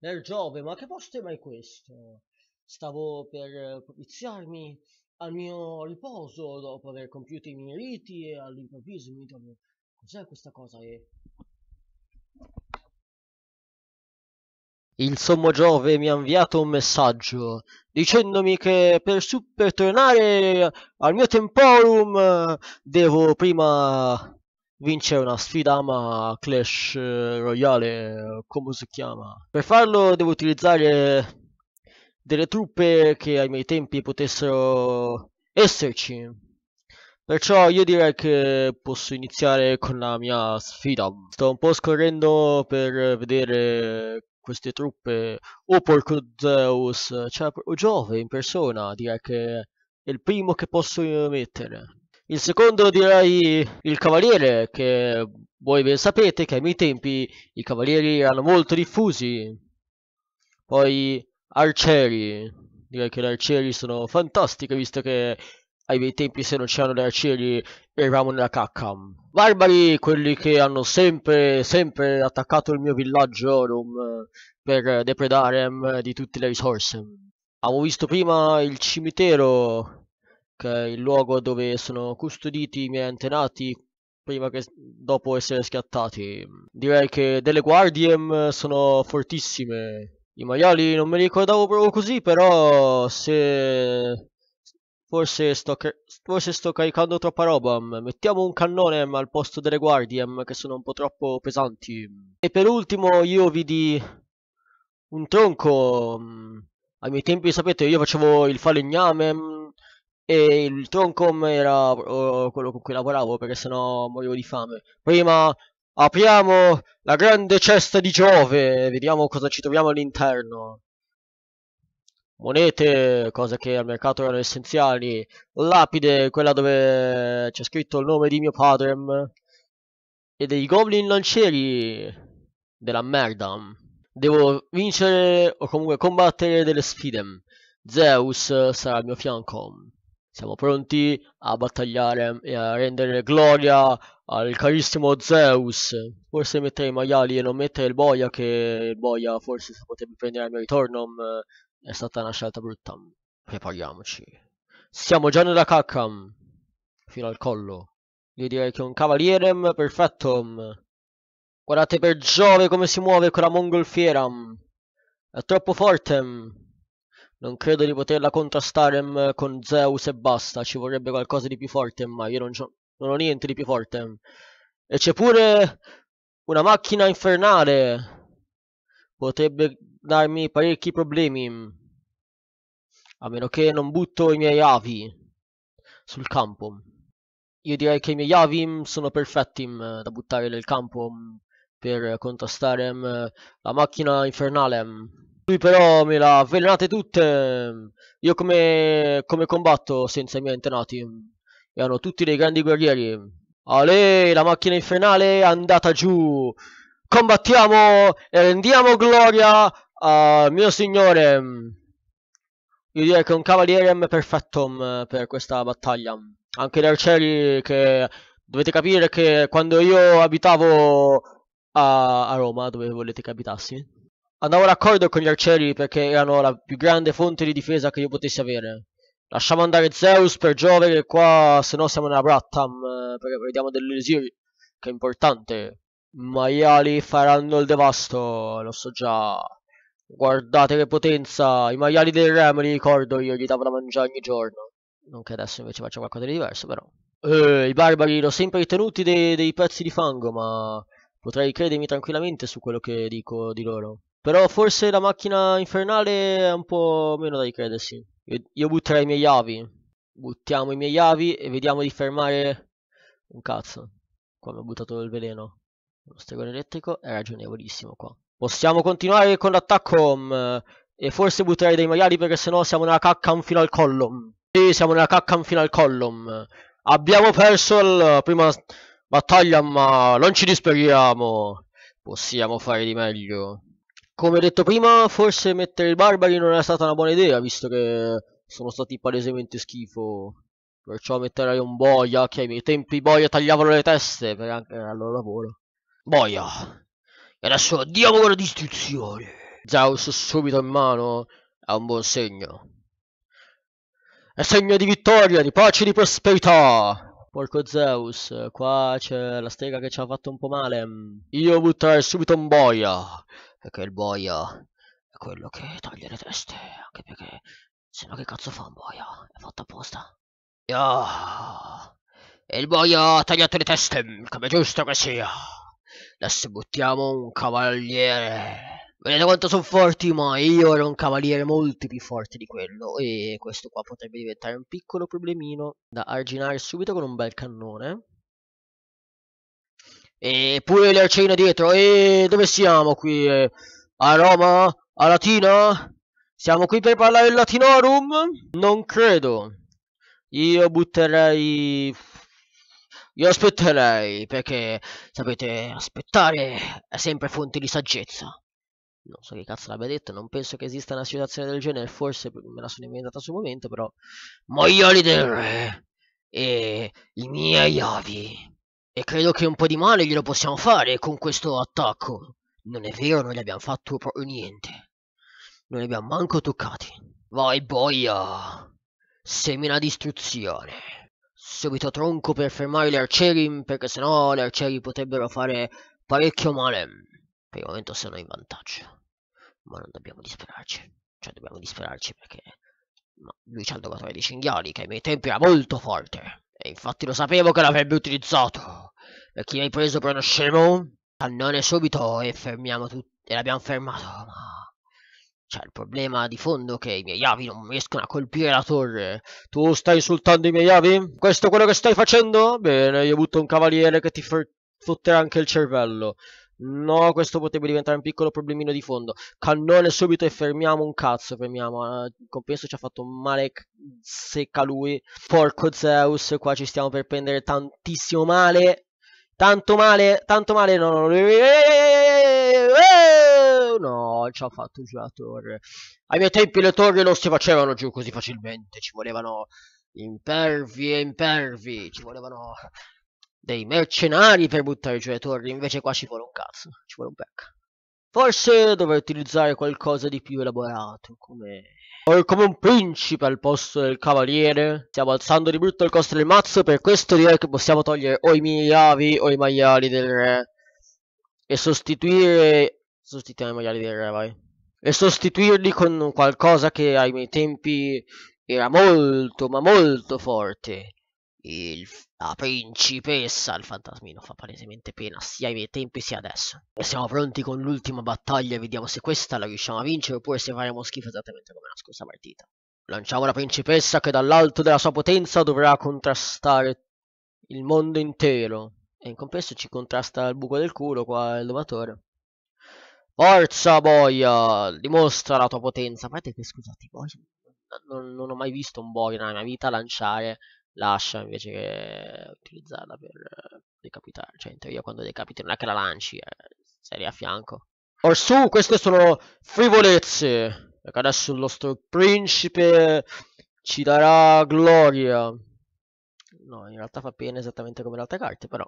del Giove, ma che posto è mai questo? Stavo per propiziarmi eh, al mio riposo dopo aver compiuto i miei riti e all'improvviso mi trovo... Cos'è questa cosa? E... Il sommo Giove mi ha inviato un messaggio dicendomi che per, su, per tornare al mio temporum eh, devo prima vince una sfida ma Clash Royale, come si chiama. Per farlo devo utilizzare delle truppe che ai miei tempi potessero esserci. Perciò io direi che posso iniziare con la mia sfida. Sto un po' scorrendo per vedere queste truppe. Oh porco Zeus, c'è cioè, Giove in persona, direi che è il primo che posso mettere. Il secondo direi il Cavaliere, che voi ben sapete che ai miei tempi i Cavalieri erano molto diffusi. Poi Arcieri, direi che gli Arcieri sono fantastici, visto che ai miei tempi se non c'erano gli Arcieri eravamo nella cacca. Barbari, quelli che hanno sempre, sempre attaccato il mio villaggio um, per depredare ehm, di tutte le risorse. Avevo visto prima il cimitero che il luogo dove sono custoditi i miei antenati prima che dopo essere schiattati. Direi che delle guardie mm, sono fortissime. I maiali non me li ricordavo proprio così, però se Forse sto, forse sto, caricando troppa roba. Mm, mettiamo un cannone mm, al posto delle guardie che sono un po' troppo pesanti. E per ultimo io vidi un tronco. Ai miei tempi sapete io facevo il falegname, e il Troncom era oh, quello con cui lavoravo perché sennò morivo di fame. Prima apriamo la grande cesta di Giove, vediamo cosa ci troviamo all'interno. Monete, cose che al mercato erano essenziali, lapide, quella dove c'è scritto il nome di mio padre, e dei goblin lancieri della merda. Devo vincere o comunque combattere delle sfide. Zeus sarà al mio fianco. Siamo pronti a battagliare e a rendere gloria al carissimo Zeus. Forse mettere i maiali e non mettere il boia, che il boia forse si potrebbe prendere al mio ritorno. Eh, è stata una scelta brutta. Prepariamoci. Siamo già nella cacca. Fino al collo. Io direi che è un cavaliere perfetto. Guardate per Giove come si muove con la mongolfiera. È troppo forte. Non credo di poterla contrastare mm, con Zeus e basta, ci vorrebbe qualcosa di più forte, ma io non, non ho niente di più forte. E c'è pure una macchina infernale. Potrebbe darmi parecchi problemi. Mm, a meno che non butto i miei avi sul campo. Io direi che i miei avi mm, sono perfetti da buttare nel campo per contrastare la macchina infernale. Lui però me l'ha avvelenate tutte. Io come, come combatto senza i miei antenati? Erano tutti dei grandi guerrieri. Ale, la macchina infernale è andata giù. Combattiamo e rendiamo gloria al mio signore. Io direi che è un cavaliere M perfettum mm, per questa battaglia. Anche gli arcieri che dovete capire che quando io abitavo a, a Roma, dove volete che abitassi, Andavo d'accordo con gli arcieri perché erano la più grande fonte di difesa che io potessi avere. Lasciamo andare Zeus per Giove che qua se no siamo nella Brattam eh, perché vediamo dell'Elysir che è importante. Maiali faranno il devasto, lo so già. Guardate che potenza, i maiali del re me li ricordo io, gli davo da mangiare ogni giorno. Non che adesso invece faccia qualcosa di diverso però. Eh, I barbari l'ho sempre ritenuti dei, dei pezzi di fango ma potrei credermi tranquillamente su quello che dico di loro. Però forse la macchina infernale è un po' meno da credersi. Io, io butterei i miei avi. Buttiamo i miei avi e vediamo di fermare... Un cazzo. Qua mi ho buttato il veleno. Lo stregone elettrico è ragionevolissimo qua. Possiamo continuare con l'attacco. Mm, e forse butterei dei maiali perché sennò siamo nella cacca fino al collo. Mm. Sì, siamo nella cacca fino al collo. Mm. Abbiamo perso la prima battaglia ma non ci disperiamo. Possiamo fare di meglio. Come detto prima, forse mettere i barbari non è stata una buona idea, visto che sono stati palesemente schifo. Perciò metterei un boia, che ai miei tempi i boia tagliavano le teste, per anche era il loro lavoro. Boia! E adesso diamo una distruzione! Zeus subito in mano è un buon segno. È segno di vittoria, di pace e di prosperità! Porco Zeus, qua c'è la strega che ci ha fatto un po' male. Io butterei subito un boia e che il boia è quello che taglia le teste, anche perché se no che cazzo fa un boia? È fatto apposta. Yo. Ah, e il boia ha tagliato le teste, mm, come è giusto che sia. Adesso buttiamo un cavaliere. Vedete quanto sono forti, ma io ero un cavaliere molto più forte di quello. E questo qua potrebbe diventare un piccolo problemino da arginare subito con un bel cannone. E pure le arcine dietro. E dove siamo qui? Eh, a Roma? A Latina? Siamo qui per parlare il Latinorum? Non credo. Io butterei... Io aspetterei, perché, sapete, aspettare è sempre fonte di saggezza. Non so che cazzo l'abbia detto, non penso che esista una situazione del genere, forse me la sono inventata sul momento, però... Moglioli del re e i miei avi e credo che un po' di male glielo possiamo fare con questo attacco. Non è vero, non gli abbiamo fatto proprio niente. Non li abbiamo manco toccati. Vai boia! Semina distruzione. Subito tronco per fermare gli arcieri, perché sennò gli arcieri potrebbero fare parecchio male. Per il momento sono in vantaggio. Ma non dobbiamo disperarci. Cioè dobbiamo disperarci perché... Ma lui c'ha il dogatore di cinghiali, che ai miei tempi era molto forte. E infatti lo sapevo che l'avrebbe utilizzato. E chi mi preso per uno scemo? Cannone subito e fermiamo tutti. E l'abbiamo fermato, ma... C'è il problema di fondo che i miei avi non riescono a colpire la torre. Tu stai insultando i miei avi? Questo è quello che stai facendo? Bene, io butto un cavaliere che ti fotterà anche il cervello. No, questo potrebbe diventare un piccolo problemino di fondo. Cannone subito e fermiamo un cazzo, fermiamo. Il eh. compenso ci ha fatto male secca lui. Porco Zeus, qua ci stiamo per prendere tantissimo male. Tanto male, tanto male, no, no, no. Eh, eh, no, ci ha fatto giù la torre. Ai miei tempi le torri non si facevano giù così facilmente, ci volevano impervi e impervi, ci volevano dei mercenari per buttare giù le torri, invece qua ci vuole un cazzo, ci vuole un peccato. Forse dovrei utilizzare qualcosa di più elaborato, come... O come un principe al posto del cavaliere. Stiamo alzando di brutto il costo del mazzo, per questo direi che possiamo togliere o i miriavi o i maiali del re. E sostituire... Sostituiamo i maiali del re, vai. E sostituirli con qualcosa che ai miei tempi era molto, ma molto forte. Il, la principessa, il fantasmino fa palesemente pena sia ai miei tempi sia adesso. E siamo pronti con l'ultima battaglia e vediamo se questa la riusciamo a vincere oppure se faremo schifo esattamente come la scorsa partita. Lanciamo la principessa che dall'alto della sua potenza dovrà contrastare il mondo intero. E in compenso ci contrasta il buco del culo qua il domatore. Forza boia! Dimostra la tua potenza. A parte che scusate, boia, non, non ho mai visto un boia nella mia vita lanciare lascia invece che utilizzarla per decapitare. Cioè, in teoria, quando decapiti, non è che la lanci, eh, sei lì a fianco. Orsù, queste sono frivolezze. Perché adesso il nostro principe ci darà gloria. No, in realtà fa pena esattamente come le altre carte, però.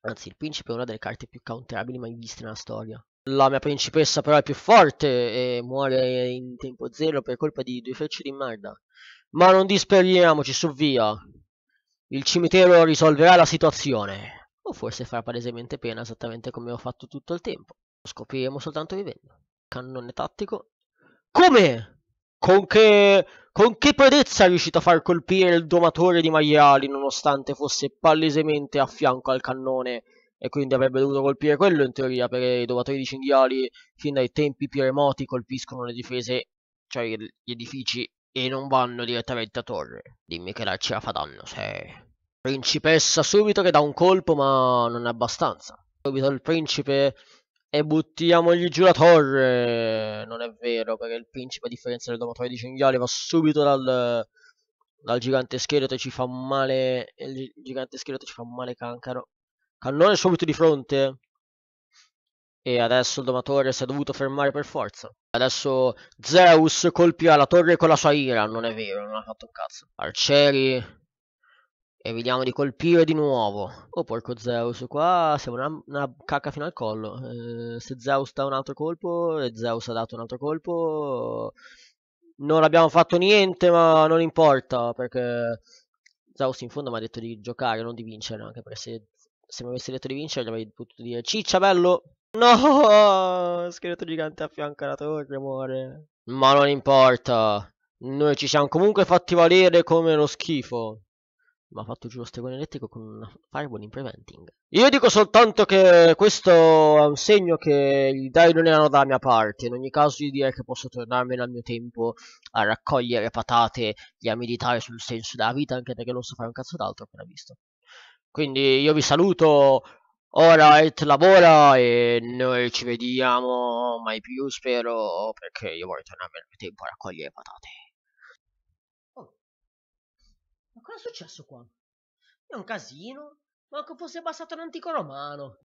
Anzi, il principe è una delle carte più counterabili mai viste nella storia. La mia principessa però è più forte e muore in tempo zero per colpa di due frecce di merda. Ma non disperiamoci, su via. Il cimitero risolverà la situazione. O forse farà palesemente pena, esattamente come ho fatto tutto il tempo. Lo scopriremo soltanto vivendo. Cannone tattico. Come? Con che... Con che predezza è riuscito a far colpire il domatore di maiali, nonostante fosse palesemente a fianco al cannone e quindi avrebbe dovuto colpire quello in teoria, perché i domatori di cinghiali fin dai tempi più remoti colpiscono le difese, cioè gli edifici e non vanno direttamente a torre. Dimmi che la l'arciera fa danno, se... Principessa subito che dà un colpo ma non è abbastanza. Subito il principe e buttiamogli giù la torre. Non è vero perché il principe a differenza del domatore di cinghiale va subito dal, dal gigante scheletro e ci fa male... Il gigante scheletro ci fa male cancaro. Cannone subito di fronte. E adesso il domatore si è dovuto fermare per forza. Adesso Zeus colpirà la torre con la sua ira. Non è vero, non ha fatto un cazzo. Arcieri. E vediamo di colpire di nuovo. Oh porco Zeus, qua siamo una, una cacca fino al collo. Eh, se Zeus dà un altro colpo e Zeus ha dato un altro colpo... Non abbiamo fatto niente, ma non importa, perché Zeus in fondo mi ha detto di giocare, non di vincere, anche perché se, se mi avessi detto di vincere gli avrei potuto dire ciccia bello, No, scheletro gigante a fianco alla oh, torre, amore. Ma non importa. Noi ci siamo comunque fatti valere come lo schifo. Ma ha fatto giù lo stregone elettrico con una fireball in preventing. Io dico soltanto che questo è un segno che i dai non erano dalla mia parte. In ogni caso io direi che posso tornarmene al mio tempo a raccogliere patate e a meditare sul senso della vita, anche perché non so fare un cazzo d'altro appena visto. Quindi io vi saluto, Alright, lavora e noi ci vediamo mai più, spero, perché io voglio tornare nel tempo a raccogliere patate. Oh, ma cosa è successo qua? È un casino, manco fosse passato un antico romano.